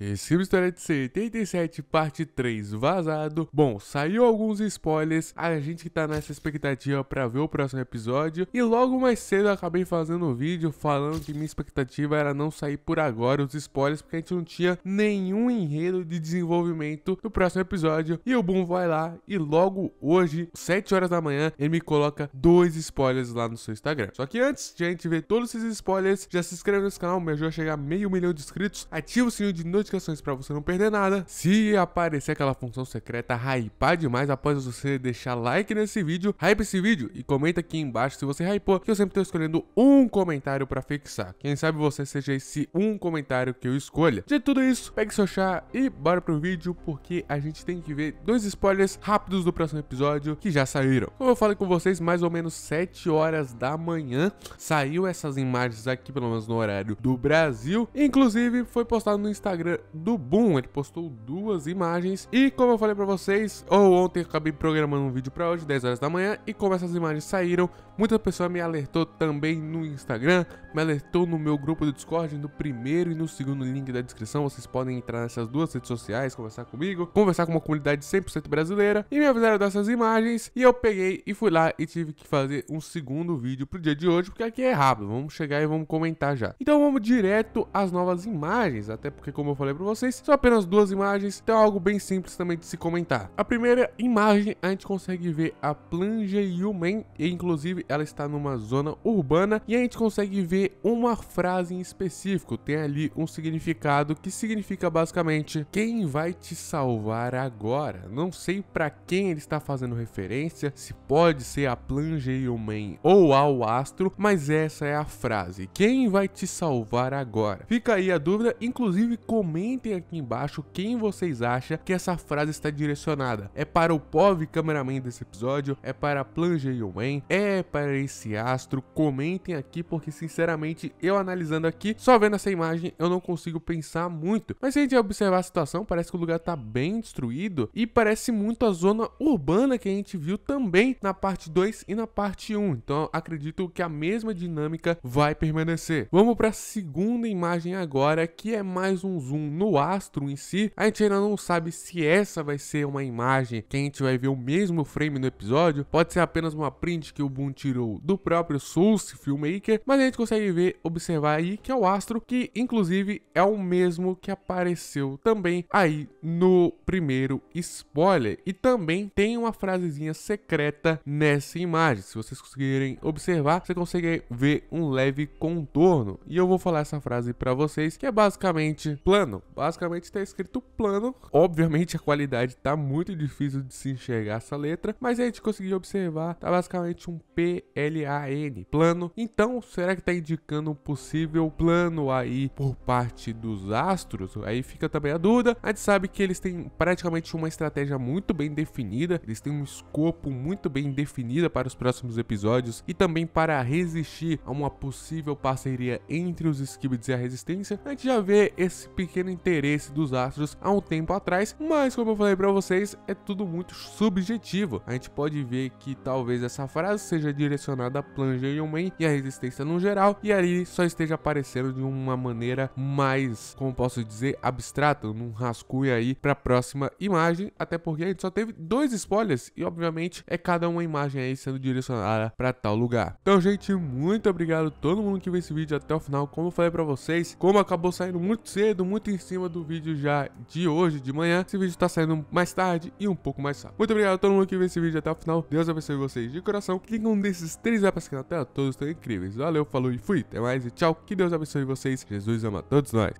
Esse história de 77, parte 3, vazado. Bom, saiu alguns spoilers, a gente que tá nessa expectativa pra ver o próximo episódio. E logo mais cedo eu acabei fazendo um vídeo falando que minha expectativa era não sair por agora os spoilers, porque a gente não tinha nenhum enredo de desenvolvimento do próximo episódio. E o Boom vai lá e logo hoje, 7 horas da manhã, ele me coloca dois spoilers lá no seu Instagram. Só que antes de a gente ver todos esses spoilers, já se inscreve nesse canal, me ajuda a chegar a meio milhão de inscritos, ativa o sininho de notificação notificações para você não perder nada. Se aparecer aquela função secreta hypar demais, após você deixar like nesse vídeo, hype esse vídeo e comenta aqui embaixo se você hypou, que eu sempre estou escolhendo um comentário para fixar. Quem sabe você seja esse um comentário que eu escolha. De tudo isso, pegue seu chá e bora pro vídeo, porque a gente tem que ver dois spoilers rápidos do próximo episódio que já saíram. Como eu falei com vocês, mais ou menos 7 horas da manhã saiu essas imagens aqui, pelo menos no horário do Brasil. Inclusive, foi postado no Instagram do Boom. Ele postou duas imagens. E como eu falei para vocês, ou oh, ontem eu acabei programando um vídeo para hoje, 10 horas da manhã. E como essas imagens saíram, muita pessoa me alertou também no Instagram, me alertou no meu grupo do Discord, no primeiro e no segundo link da descrição. Vocês podem entrar nessas duas redes sociais, conversar comigo, conversar com uma comunidade 100% brasileira. E me avisaram dessas imagens. E eu peguei e fui lá e tive que fazer um segundo vídeo pro dia de hoje, porque aqui é rápido. Vamos chegar e vamos comentar já. Então vamos direto às novas imagens, até porque, como eu falei falei para vocês, são apenas duas imagens, então é algo bem simples também de se comentar. A primeira imagem, a gente consegue ver a Planja Yumen, e inclusive ela está numa zona urbana, e a gente consegue ver uma frase em específico, tem ali um significado que significa basicamente, quem vai te salvar agora? Não sei para quem ele está fazendo referência, se pode ser a Planja Yumen ou ao astro, mas essa é a frase, quem vai te salvar agora? Fica aí a dúvida, inclusive comenta comentem aqui embaixo quem vocês acham que essa frase está direcionada. É para o pobre cameraman desse episódio? É para a Planja Yuen? É para esse astro? Comentem aqui porque sinceramente eu analisando aqui, só vendo essa imagem eu não consigo pensar muito. Mas se a gente observar a situação, parece que o lugar está bem destruído e parece muito a zona urbana que a gente viu também na parte 2 e na parte 1. Então acredito que a mesma dinâmica vai permanecer. Vamos para a segunda imagem agora, que é mais um zoom no astro em si, a gente ainda não sabe se essa vai ser uma imagem que a gente vai ver o mesmo frame no episódio, pode ser apenas uma print que o Boon tirou do próprio Source Filmmaker, mas a gente consegue ver, observar aí que é o astro que inclusive é o mesmo que apareceu também aí no primeiro spoiler e também tem uma frasezinha secreta nessa imagem. Se vocês conseguirem observar, você consegue ver um leve contorno e eu vou falar essa frase para vocês que é basicamente plano plano. Basicamente está escrito plano. Obviamente a qualidade está muito difícil de se enxergar essa letra, mas a gente conseguiu observar, tá basicamente um p l a n plano. Então, será que está indicando um possível plano aí por parte dos astros? Aí fica também a dúvida. A gente sabe que eles têm praticamente uma estratégia muito bem definida, eles têm um escopo muito bem definido para os próximos episódios e também para resistir a uma possível parceria entre os Skibids e a Resistência. A gente já vê esse pequeno interesse dos astros há um tempo atrás, mas como eu falei para vocês, é tudo muito subjetivo. A gente pode ver que talvez essa frase seja direcionada a Planja e Man e a resistência no geral, e ali só esteja aparecendo de uma maneira mais, como posso dizer, abstrata, num rascunho aí para a próxima imagem, até porque a gente só teve dois spoilers e obviamente é cada uma imagem aí sendo direcionada para tal lugar. Então, gente, muito obrigado a todo mundo que viu esse vídeo até o final. Como eu falei para vocês, como acabou saindo muito cedo, muito muito em cima do vídeo já de hoje, de manhã. Esse vídeo tá saindo mais tarde e um pouco mais rápido. Muito obrigado a todo mundo que viu esse vídeo até o final. Deus abençoe vocês de coração. Clica um desses três apps aqui na tela, todos estão incríveis. Valeu, falou e fui. Até mais e tchau. Que Deus abençoe vocês. Jesus ama todos nós.